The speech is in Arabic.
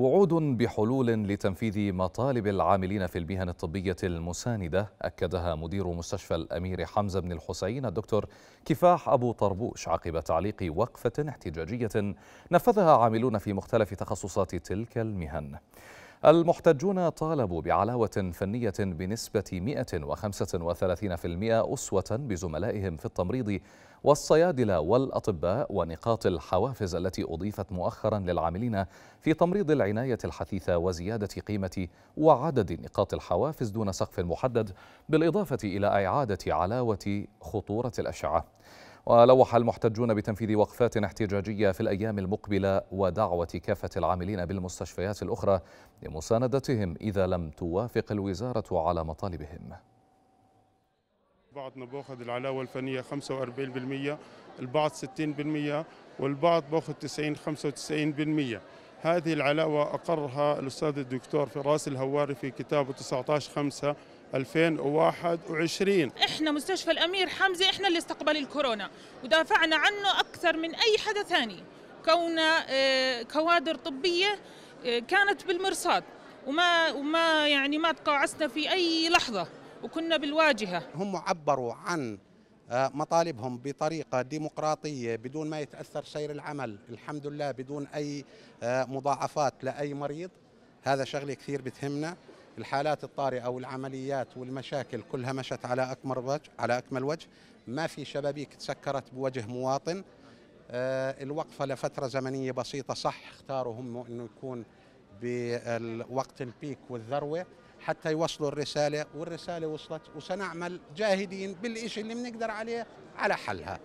وعود بحلول لتنفيذ مطالب العاملين في المهن الطبية المساندة أكدها مدير مستشفى الأمير حمزة بن الحسين الدكتور كفاح أبو طربوش عقب تعليق وقفة احتجاجية نفذها عاملون في مختلف تخصصات تلك المهن المحتجون طالبوا بعلاوة فنية بنسبة 135% أسوة بزملائهم في التمريض والصيادلة والأطباء ونقاط الحوافز التي أضيفت مؤخرا للعاملين في تمريض العناية الحثيثة وزيادة قيمة وعدد نقاط الحوافز دون سقف محدد بالإضافة إلى إعادة علاوة خطورة الأشعة ولوح المحتجون بتنفيذ وقفات احتجاجية في الأيام المقبلة ودعوة كافة العاملين بالمستشفيات الأخرى لمساندتهم إذا لم توافق الوزارة على مطالبهم بعضنا باخذ العلاوة الفنية 45% البعض 60% والبعض باخذ 90 95% هذه العلاوة أقرها الأستاذ الدكتور فراس الهواري في كتابه 19 5 2021 احنا مستشفى الامير حمزه احنا اللي استقبل الكورونا ودافعنا عنه اكثر من اي حدا ثاني كون آه، كوادر طبيه آه، كانت بالمرصاد وما وما يعني ما تقاعسنا في اي لحظه وكنا بالواجهه هم عبروا عن آه، مطالبهم بطريقه ديمقراطيه بدون ما يتاثر سير العمل الحمد لله بدون اي مضاعفات لاي مريض هذا شغله كثير بتهمنا الحالات الطارئه والعمليات والمشاكل كلها مشت على اكمل وجه على اكمل وجه ما في شبابيك تسكرت بوجه مواطن آه، الوقفه لفتره زمنيه بسيطه صح اختاروا هم انه يكون بوقت البيك والذروه حتى يوصلوا الرساله والرساله وصلت وسنعمل جاهدين بالشيء اللي بنقدر عليه على حلها